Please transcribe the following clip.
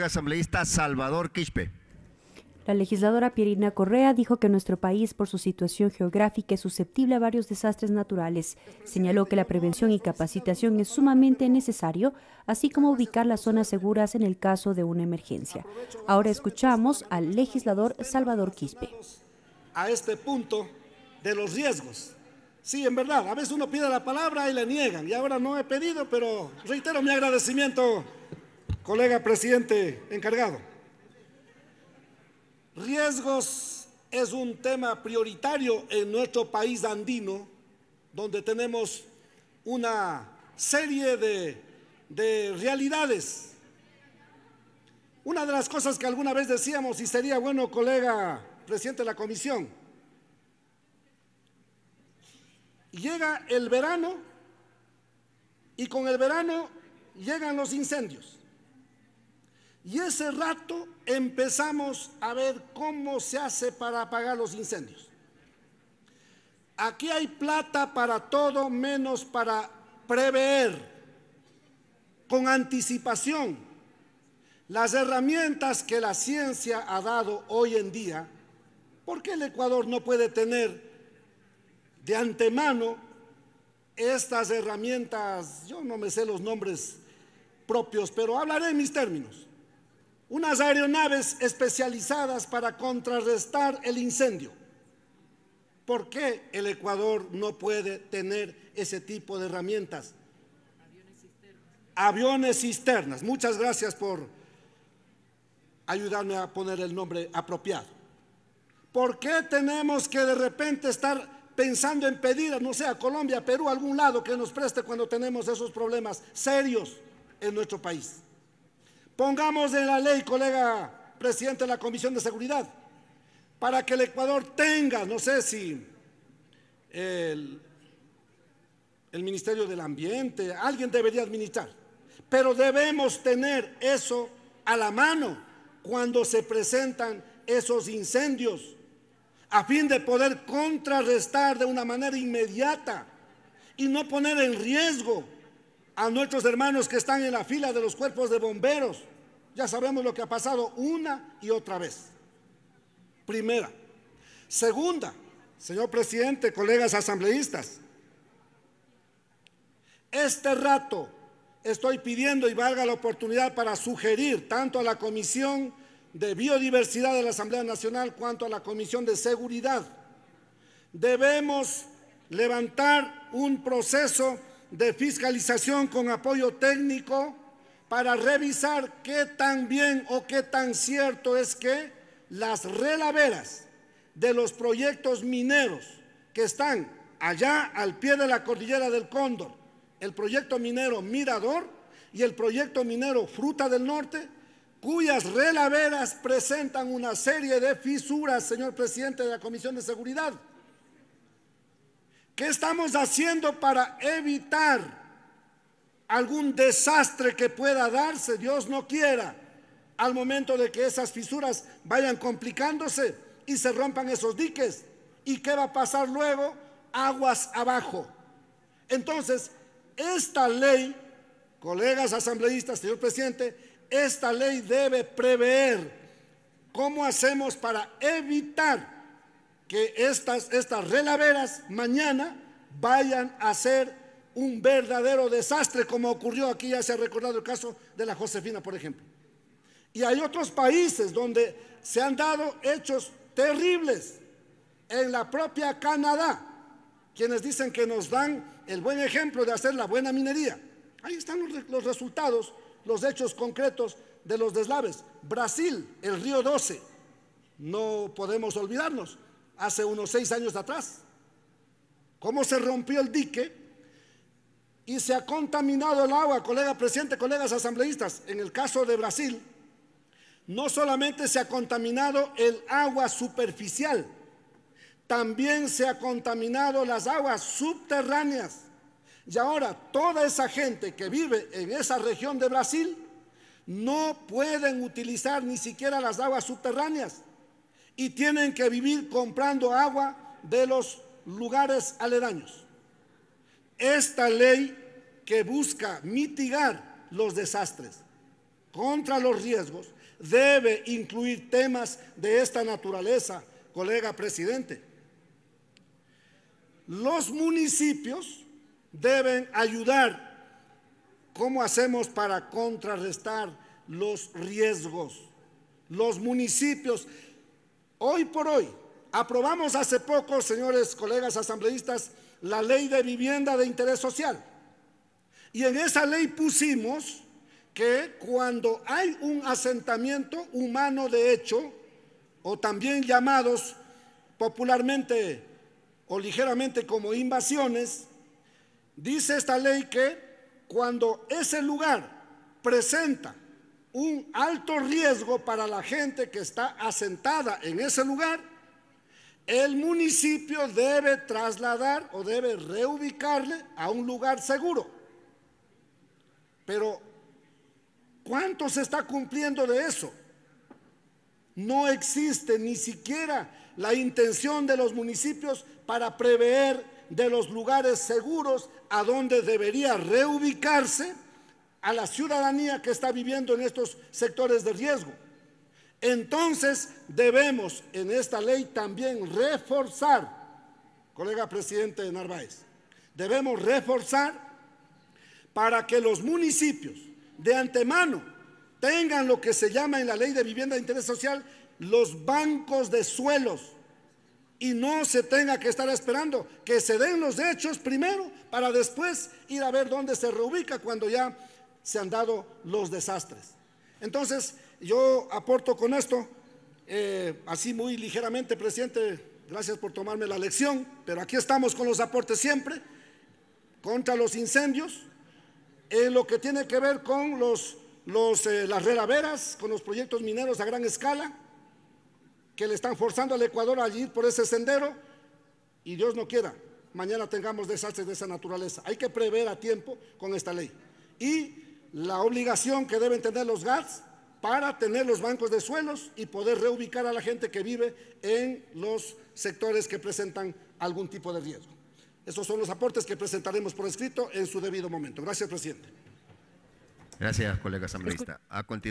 asambleísta Salvador Quispe. La legisladora Pierina Correa dijo que nuestro país, por su situación geográfica, es susceptible a varios desastres naturales. Señaló que la prevención y capacitación es sumamente necesario, así como ubicar las zonas seguras en el caso de una emergencia. Ahora escuchamos al legislador Salvador Quispe. A este punto de los riesgos. Sí, en verdad, a veces uno pide la palabra y la niegan, y ahora no he pedido, pero reitero mi agradecimiento Colega presidente encargado, riesgos es un tema prioritario en nuestro país andino, donde tenemos una serie de, realidades una de las cosas que alguna vez decíamos, y sería bueno, colega presidente de la comisión, llega el verano y con el verano llegan los incendios. Y ese rato empezamos a ver cómo se hace para apagar los incendios. Aquí hay plata para todo menos para prever con anticipación las herramientas que la ciencia ha dado hoy en día. ¿Por qué el Ecuador no puede tener de antemano estas herramientas? Yo no me sé los nombres propios, pero hablaré en mis términos unas aeronaves especializadas para contrarrestar el incendio. ¿Por qué el Ecuador no puede tener ese tipo de herramientas? Aviones cisternas. Muchas gracias por ayudarme a poner el nombre apropiado. ¿Por qué tenemos que de repente estar pensando en pedir, no sé, a Colombia, Perú, algún lado que nos preste cuando tenemos esos problemas serios en nuestro país? Pongamos en la ley, colega presidente de la Comisión de Seguridad, para que el Ecuador tenga, no sé si el, el Ministerio del Ambiente, alguien debería administrar, pero debemos tener eso a la mano cuando se presentan esos incendios, a fin de poder contrarrestar de una manera inmediata y no poner en riesgo a nuestros hermanos que están en la fila de los cuerpos de bomberos, ya sabemos lo que ha pasado una y otra vez. Primera. Segunda, señor presidente, colegas asambleístas, este rato estoy pidiendo y valga la oportunidad para sugerir tanto a la Comisión de Biodiversidad de la Asamblea Nacional cuanto a la Comisión de Seguridad. Debemos levantar un proceso de fiscalización con apoyo técnico para revisar qué tan bien o qué tan cierto es que las relaveras de los proyectos mineros que están allá al pie de la cordillera del Cóndor, el proyecto minero Mirador y el proyecto minero Fruta del Norte, cuyas relaveras presentan una serie de fisuras, señor presidente de la Comisión de Seguridad. ¿Qué estamos haciendo para evitar algún desastre que pueda darse, Dios no quiera, al momento de que esas fisuras vayan complicándose y se rompan esos diques. ¿Y qué va a pasar luego? Aguas abajo. Entonces, esta ley, colegas asambleístas, señor presidente, esta ley debe prever cómo hacemos para evitar que estas, estas relaveras mañana vayan a ser un verdadero desastre, como ocurrió aquí, ya se ha recordado el caso de la Josefina, por ejemplo. Y hay otros países donde se han dado hechos terribles. En la propia Canadá, quienes dicen que nos dan el buen ejemplo de hacer la buena minería. Ahí están los, resultados, los hechos concretos de los deslaves. Brasil, el río 12, no podemos olvidarnos, hace unos seis años atrás, cómo se rompió el dique y se ha contaminado el agua, colega presidente, colegas asambleístas. En el caso de Brasil, no solamente se ha contaminado el agua superficial, también se ha contaminado las aguas subterráneas. Y ahora toda esa gente que vive en esa región de Brasil no pueden utilizar ni siquiera las aguas subterráneas y tienen que vivir comprando agua de los lugares aledaños esta ley que busca mitigar los desastres contra los riesgos debe incluir temas de esta naturaleza, colega presidente. Los municipios deben ayudar. ¿Cómo hacemos para contrarrestar los riesgos? Los municipios, hoy por hoy, aprobamos hace poco, señores colegas asambleístas, la ley de vivienda de interés social. Y en esa ley pusimos que cuando hay un asentamiento humano de hecho, o también llamados popularmente o ligeramente como invasiones, dice esta ley que cuando ese lugar presenta un alto riesgo para la gente que está asentada en ese lugar, el municipio debe trasladar o debe reubicarle a un lugar seguro. Pero, ¿cuánto se está cumpliendo de eso? No existe ni siquiera la intención de los municipios para prever de los lugares seguros a donde debería reubicarse a la ciudadanía que está viviendo en estos sectores de riesgo. Entonces debemos en esta ley también reforzar, colega presidente Narváez, debemos reforzar para que los municipios de antemano tengan lo que se llama en la ley de vivienda de interés social los bancos de suelos y no se tenga que estar esperando que se den los hechos primero para después ir a ver dónde se reubica cuando ya se han dado los desastres. Entonces, yo aporto con esto, eh, así muy ligeramente, presidente, gracias por tomarme la lección, pero aquí estamos con los aportes siempre, contra los incendios, en eh, lo que tiene que ver con los, eh, las relaveras, con los proyectos mineros a gran escala, que le están forzando al Ecuador a ir por ese sendero, y Dios no quiera, mañana tengamos desastres de esa naturaleza. Hay que prever a tiempo con esta ley. Y la obligación que deben tener los GATS para tener los bancos de suelos y poder reubicar a la gente que vive en los sectores que presentan algún tipo de riesgo. Esos son los aportes que presentaremos por escrito en su debido momento. Gracias, presidente. Gracias, colega